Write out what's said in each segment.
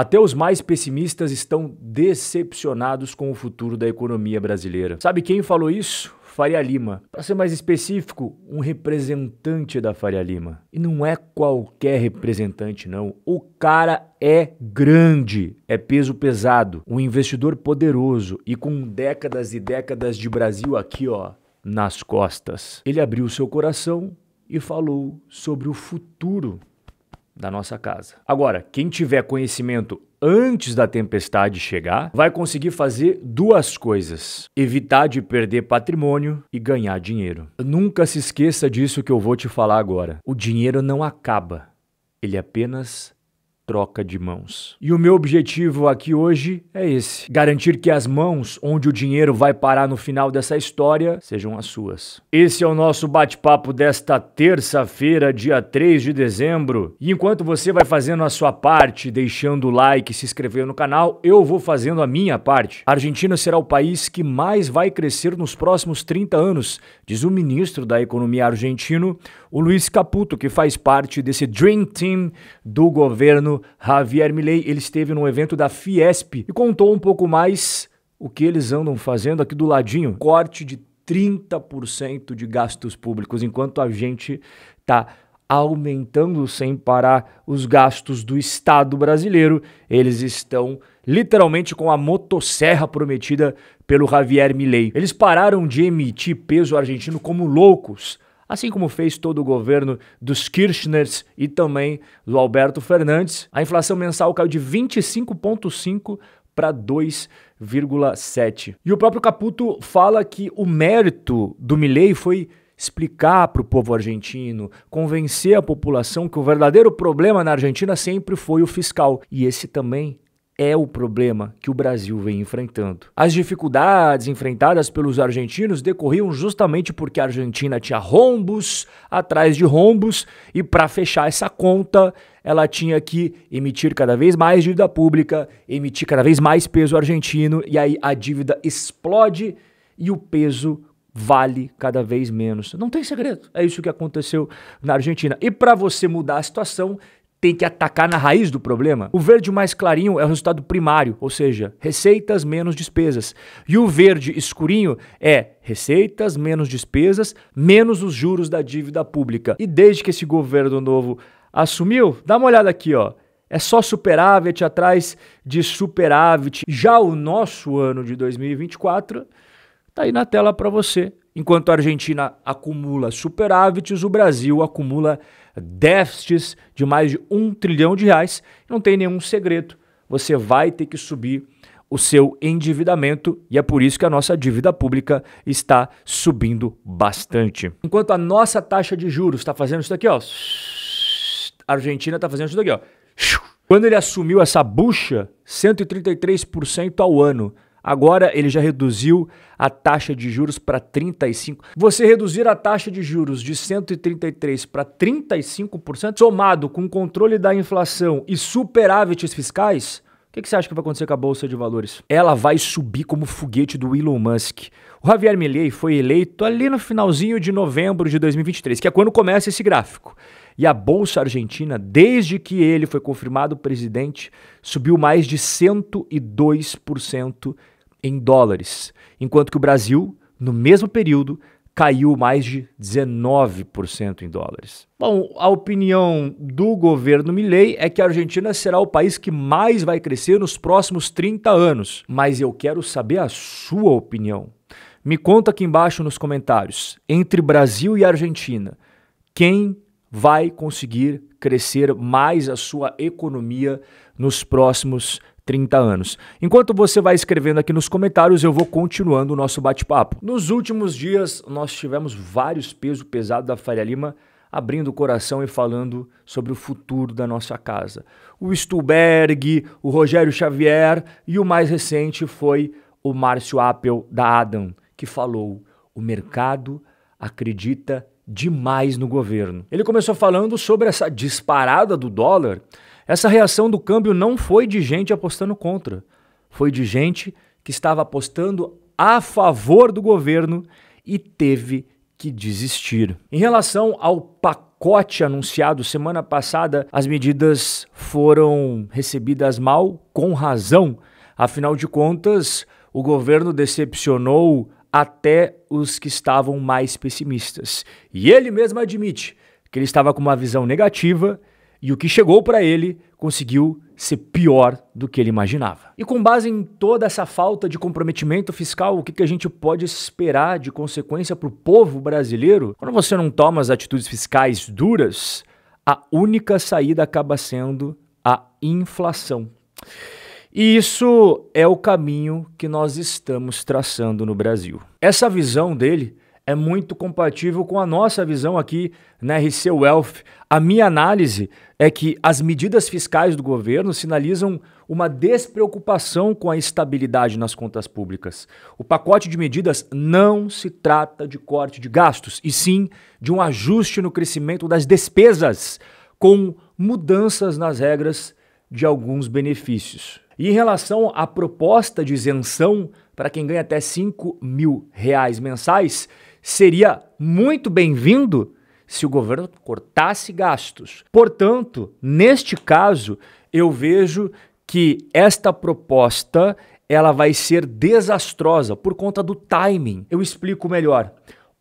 Até os mais pessimistas estão decepcionados com o futuro da economia brasileira. Sabe quem falou isso? Faria Lima. Para ser mais específico, um representante da Faria Lima. E não é qualquer representante, não. O cara é grande, é peso pesado, um investidor poderoso e com décadas e décadas de Brasil aqui, ó, nas costas. Ele abriu seu coração e falou sobre o futuro da nossa casa. Agora, quem tiver conhecimento antes da tempestade chegar, vai conseguir fazer duas coisas: evitar de perder patrimônio e ganhar dinheiro. Nunca se esqueça disso que eu vou te falar agora. O dinheiro não acaba, ele é apenas troca de mãos. E o meu objetivo aqui hoje é esse: garantir que as mãos onde o dinheiro vai parar no final dessa história sejam as suas. Esse é o nosso bate-papo desta terça-feira, dia 3 de dezembro. E enquanto você vai fazendo a sua parte, deixando o like, se inscrevendo no canal, eu vou fazendo a minha parte. A Argentina será o país que mais vai crescer nos próximos 30 anos, diz o ministro da Economia argentino, o Luiz Caputo, que faz parte desse Dream Team do governo Javier Milei. Ele esteve num evento da Fiesp e contou um pouco mais o que eles andam fazendo aqui do ladinho. Corte de 30% de gastos públicos, enquanto a gente está aumentando sem parar os gastos do Estado brasileiro. Eles estão literalmente com a motosserra prometida pelo Javier Milei. Eles pararam de emitir peso argentino como loucos Assim como fez todo o governo dos Kirchners e também do Alberto Fernandes, a inflação mensal caiu de 25,5% para 2,7%. E o próprio Caputo fala que o mérito do Milley foi explicar para o povo argentino, convencer a população que o verdadeiro problema na Argentina sempre foi o fiscal. E esse também é o problema que o Brasil vem enfrentando. As dificuldades enfrentadas pelos argentinos decorriam justamente porque a Argentina tinha rombos atrás de rombos e para fechar essa conta, ela tinha que emitir cada vez mais dívida pública, emitir cada vez mais peso argentino e aí a dívida explode e o peso vale cada vez menos. Não tem segredo. É isso que aconteceu na Argentina. E para você mudar a situação, tem que atacar na raiz do problema. O verde mais clarinho é o resultado primário, ou seja, receitas menos despesas. E o verde escurinho é receitas menos despesas, menos os juros da dívida pública. E desde que esse governo novo assumiu, dá uma olhada aqui, ó. É só superávit atrás de superávit. Já o nosso ano de 2024 tá aí na tela para você. Enquanto a Argentina acumula superávites, o Brasil acumula déficits de mais de um trilhão de reais. Não tem nenhum segredo. Você vai ter que subir o seu endividamento e é por isso que a nossa dívida pública está subindo bastante. Enquanto a nossa taxa de juros está fazendo isso daqui, ó. A Argentina está fazendo isso daqui, ó. Quando ele assumiu essa bucha, 133% ao ano. Agora ele já reduziu a taxa de juros para 35. Você reduzir a taxa de juros de 133 para 35%, somado com o controle da inflação e superávites fiscais, o que, que, você acha que vai acontecer com a Bolsa de Valores? Ela vai subir como foguete do Elon Musk. O Javier Milei foi eleito ali no finalzinho de novembro de 2023, que é quando começa esse gráfico. E a Bolsa Argentina, desde que ele foi confirmado presidente, subiu mais de 102% em dólares, enquanto que o Brasil, no mesmo período, caiu mais de 19% em dólares. Bom, a opinião do governo Milley é que a Argentina será o país que mais vai crescer nos próximos 30 anos, mas eu quero saber a sua opinião. Me conta aqui embaixo nos comentários, entre Brasil e Argentina, quem vai conseguir crescer mais a sua economia nos próximos 30 anos. Enquanto você vai escrevendo aqui nos comentários, eu vou continuando o nosso bate-papo. Nos últimos dias, nós tivemos vários pesos pesados da Faria Lima abrindo o coração e falando sobre o futuro da nossa casa. O Stuberg, o Rogério Xavier e o mais recente foi o Márcio Appel da Adam, que falou: o mercado acredita demais no governo. Ele começou falando sobre essa disparada do dólar essa reação do câmbio não foi de gente apostando contra, foi de gente que estava apostando a favor do governo e teve que desistir. Em relação ao pacote anunciado semana passada, as medidas foram recebidas mal, com razão. Afinal de contas, o governo decepcionou até os que estavam mais pessimistas. E ele mesmo admite que ele estava com uma visão negativa e o que chegou para ele conseguiu ser pior do que ele imaginava. E com base em toda essa falta de comprometimento fiscal, o que, que a gente pode esperar de consequência para o povo brasileiro? Quando você não toma as atitudes fiscais duras, a única saída acaba sendo a inflação. E isso é o caminho que nós estamos traçando no Brasil. Essa visão dele é muito compatível com a nossa visão aqui na RC Wealth. A minha análise é que as medidas fiscais do governo sinalizam uma despreocupação com a estabilidade nas contas públicas. O pacote de medidas não se trata de corte de gastos, e sim de um ajuste no crescimento das despesas, com mudanças nas regras de alguns benefícios. E em relação à proposta de isenção para quem ganha até 5 mil reais mensais, seria muito bem-vindo se o governo cortasse gastos. Portanto, neste caso, eu vejo que esta proposta ela vai ser desastrosa por conta do timing. Eu explico melhor.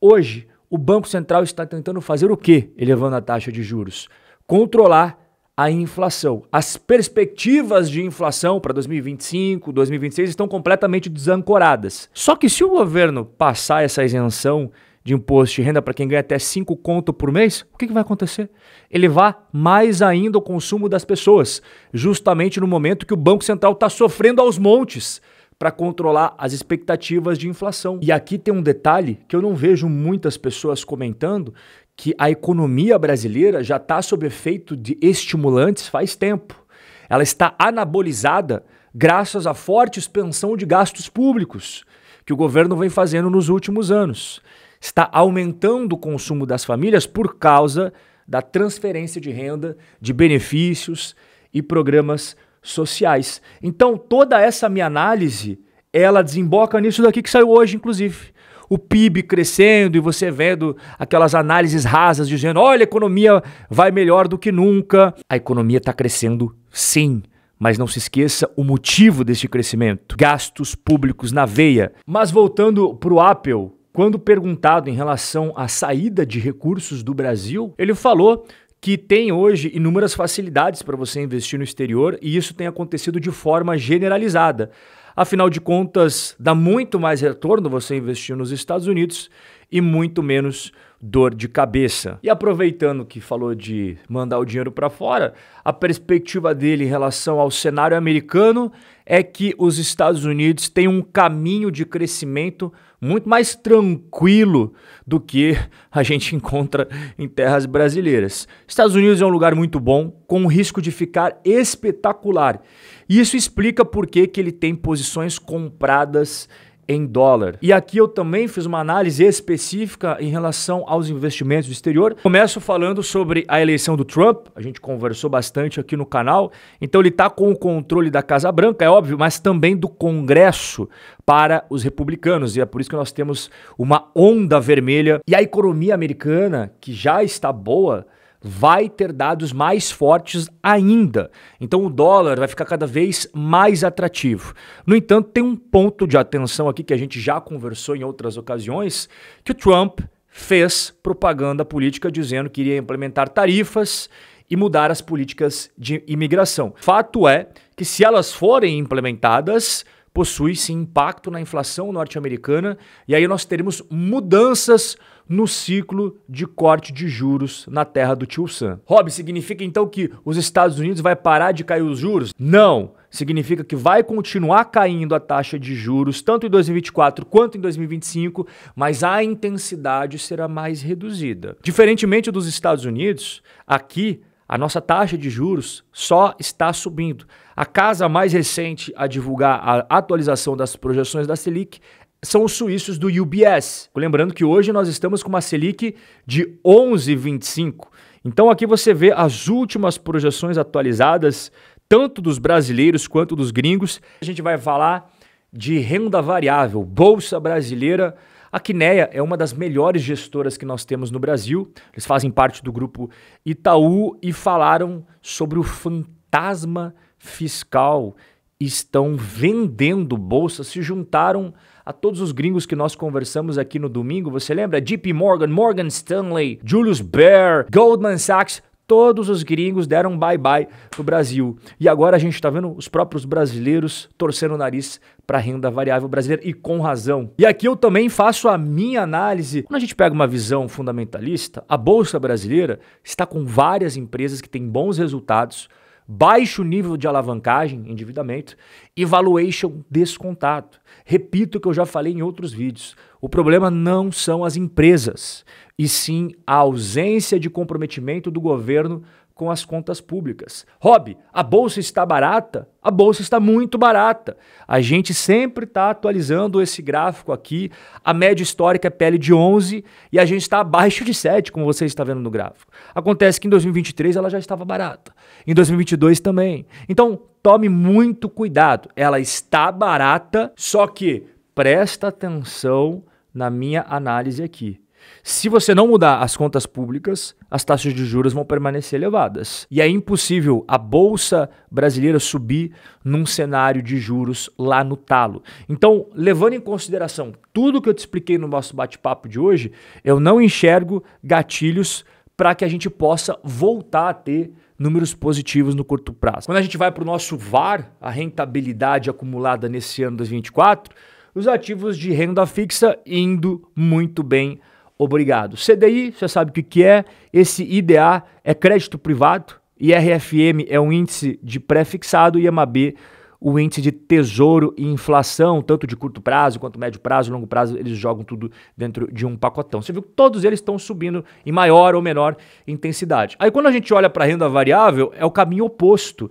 Hoje, o Banco Central está tentando fazer o quê? Elevando a taxa de juros. Controlar a inflação. As perspectivas de inflação para 2025, 2026 estão completamente desancoradas. Só que se o governo passar essa isenção de imposto de renda para quem ganha até 5 conto por mês, o que, que vai acontecer? Ele vai mais ainda o consumo das pessoas, justamente no momento que o Banco Central está sofrendo aos montes para controlar as expectativas de inflação. E aqui tem um detalhe que eu não vejo muitas pessoas comentando, que a economia brasileira já está sob efeito de estimulantes faz tempo. Ela está anabolizada graças à forte expansão de gastos públicos que o governo vem fazendo nos últimos anos. Está aumentando o consumo das famílias por causa da transferência de renda, de benefícios e programas sociais. Então, toda essa minha análise, ela desemboca nisso daqui que saiu hoje, inclusive o PIB crescendo e você vendo aquelas análises rasas dizendo: olha, a economia vai melhor do que nunca. A economia está crescendo sim. Mas não se esqueça o motivo deste crescimento: gastos públicos na veia. Mas voltando para o Apple, quando perguntado em relação à saída de recursos do Brasil, ele falou que tem hoje inúmeras facilidades para você investir no exterior e isso tem acontecido de forma generalizada. Afinal de contas, dá muito mais retorno você investir nos Estados Unidos e muito menos dor de cabeça. E aproveitando que falou de mandar o dinheiro para fora, a perspectiva dele em relação ao cenário americano é que os Estados Unidos têm um caminho de crescimento muito mais tranquilo do que a gente encontra em terras brasileiras. Estados Unidos é um lugar muito bom, com o risco de ficar espetacular. E isso explica por que, que ele tem posições compradas em dólar. E aqui eu também fiz uma análise específica em relação aos investimentos do exterior. Começo falando sobre a eleição do Trump, a gente conversou bastante aqui no canal. Então ele está com o controle da Casa Branca, é óbvio, mas também do Congresso para os republicanos. E é por isso que nós temos uma onda vermelha. E a economia americana, que já está boa, vai ter dados mais fortes ainda. Então o dólar vai ficar cada vez mais atrativo. No entanto, tem um ponto de atenção aqui que a gente já conversou em outras ocasiões, que o Trump fez propaganda política dizendo que iria implementar tarifas e mudar as políticas de imigração. Fato é que se elas forem implementadas, possui-se impacto na inflação norte-americana e aí nós teremos mudanças no ciclo de corte de juros na terra do tio Sam. Rob, significa então que os Estados Unidos vai parar de cair os juros? Não. Significa que vai continuar caindo a taxa de juros, tanto em 2024 quanto em 2025, mas a intensidade será mais reduzida. Diferentemente dos Estados Unidos, aqui a nossa taxa de juros só está subindo. A casa mais recente a divulgar a atualização das projeções da Selic são os suíços do UBS. Lembrando que hoje nós estamos com uma Selic de 11,25. Então aqui você vê as últimas projeções atualizadas, tanto dos brasileiros quanto dos gringos. A gente vai falar de renda variável, bolsa brasileira a Quineia é uma das melhores gestoras que nós temos no Brasil. Eles fazem parte do grupo Itaú e falaram sobre o fantasma fiscal. Estão vendendo bolsas, se juntaram a todos os gringos que nós conversamos aqui no domingo. Você lembra? JP Morgan, Morgan Stanley, Julius Baer, Goldman Sachs, Todos os gringos deram bye-bye pro Brasil. E agora a gente está vendo os próprios brasileiros torcendo o nariz para renda variável brasileira e com razão. E aqui eu também faço a minha análise. Quando a gente pega uma visão fundamentalista, a bolsa brasileira está com várias empresas que têm bons resultados baixo nível de alavancagem, endividamento, e valuation descontado. Repito o que eu já falei em outros vídeos. O problema não são as empresas, e sim a ausência de comprometimento do governo com as contas públicas. Rob, a bolsa está barata? A bolsa está muito barata. A gente sempre está atualizando esse gráfico aqui. A média histórica é pele de 11 e a gente está abaixo de 7, como você está vendo no gráfico. Acontece que em 2023 ela já estava barata. Em 2022 também. Então, tome muito cuidado. Ela está barata, só que presta atenção na minha análise aqui. Se você não mudar as contas públicas, as taxas de juros vão permanecer elevadas. E é impossível a bolsa brasileira subir num cenário de juros lá no talo. Então, levando em consideração tudo que eu te expliquei no nosso bate-papo de hoje, eu não enxergo gatilhos para que a gente possa voltar a ter números positivos no curto prazo. Quando a gente vai para o nosso VAR, a rentabilidade acumulada nesse ano 2024, os ativos de renda fixa indo muito bem Obrigado. CDI, você sabe o que, é. Esse IDA é crédito privado. IRFM é um índice de pré-fixado e IMAB o índice de tesouro e inflação, tanto de curto prazo quanto médio prazo, longo prazo, eles jogam tudo dentro de um pacotão. Você viu que todos eles estão subindo em maior ou menor intensidade. Aí quando a gente olha para a renda variável, é o caminho oposto.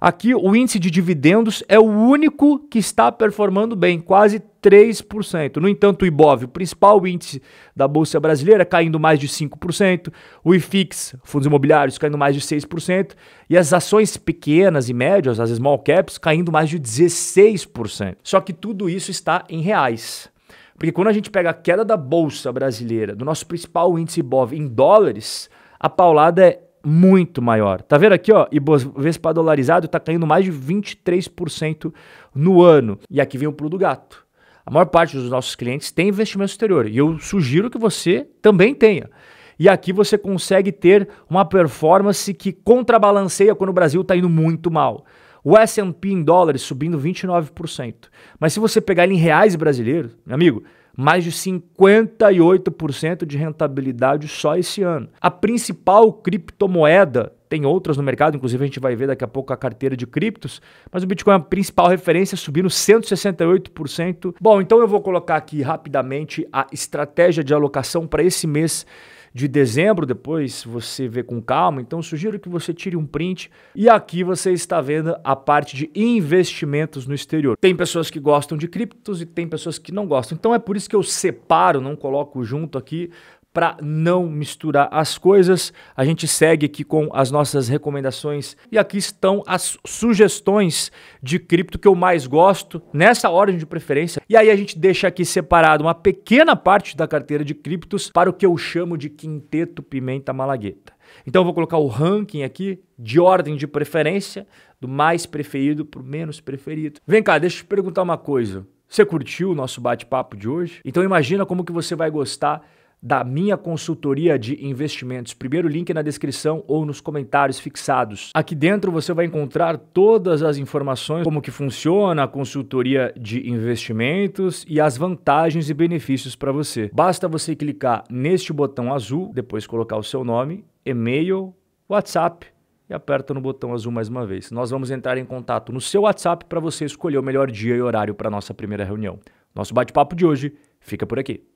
Aqui o índice de dividendos é o único que está performando bem, quase 3%. No entanto, o Ibov, o principal índice da Bolsa Brasileira, caindo mais de 5%, o IFIX, fundos imobiliários, caindo mais de 6%, e as ações pequenas e médias, as small caps, caindo mais de 16%. Só que tudo isso está em reais. Porque quando a gente pega a queda da Bolsa Brasileira, do nosso principal índice Ibov em dólares, a paulada é muito maior. Tá vendo aqui, ó? Ibovespa dolarizado tá caindo mais de 23% no ano. E aqui vem o pulo do gato. A maior parte dos nossos clientes tem investimento exterior e eu sugiro que você também tenha. E aqui você consegue ter uma performance que contrabalanceia quando o Brasil está indo muito mal. O S&P em dólares subindo 29%. Mas se você pegar ele em reais brasileiros, meu amigo, mais de 58% de rentabilidade só esse ano. A principal criptomoeda tem outras no mercado, inclusive a gente vai ver daqui a pouco a carteira de criptos, mas o Bitcoin é a principal referência, subindo 168%. Bom, então eu vou colocar aqui rapidamente a estratégia de alocação para esse mês de dezembro, depois você vê com calma, então sugiro que você tire um print e aqui você está vendo a parte de investimentos no exterior. Tem pessoas que gostam de criptos e tem pessoas que não gostam. Então é por isso que eu separo, não coloco junto aqui, para não misturar as coisas. A gente segue aqui com as nossas recomendações e aqui estão as sugestões de cripto que eu mais gosto nessa ordem de preferência. E aí a gente deixa aqui separado uma pequena parte da carteira de criptos para o que eu chamo de quinteto pimenta malagueta. Então eu vou colocar o ranking aqui de ordem de preferência, do mais preferido para o menos preferido. Vem cá, deixa eu te perguntar uma coisa. Você curtiu o nosso bate-papo de hoje? Então imagina como que você vai gostar da minha consultoria de investimentos. Primeiro link na descrição ou nos comentários fixados. Aqui dentro você vai encontrar todas as informações como que funciona a consultoria de investimentos e as vantagens e benefícios para você. Basta você clicar neste botão azul, depois colocar o seu nome, e-mail, WhatsApp e aperta no botão azul mais uma vez. Nós vamos entrar em contato no seu WhatsApp para você escolher o melhor dia e horário para nossa primeira reunião. Nosso bate-papo de hoje fica por aqui.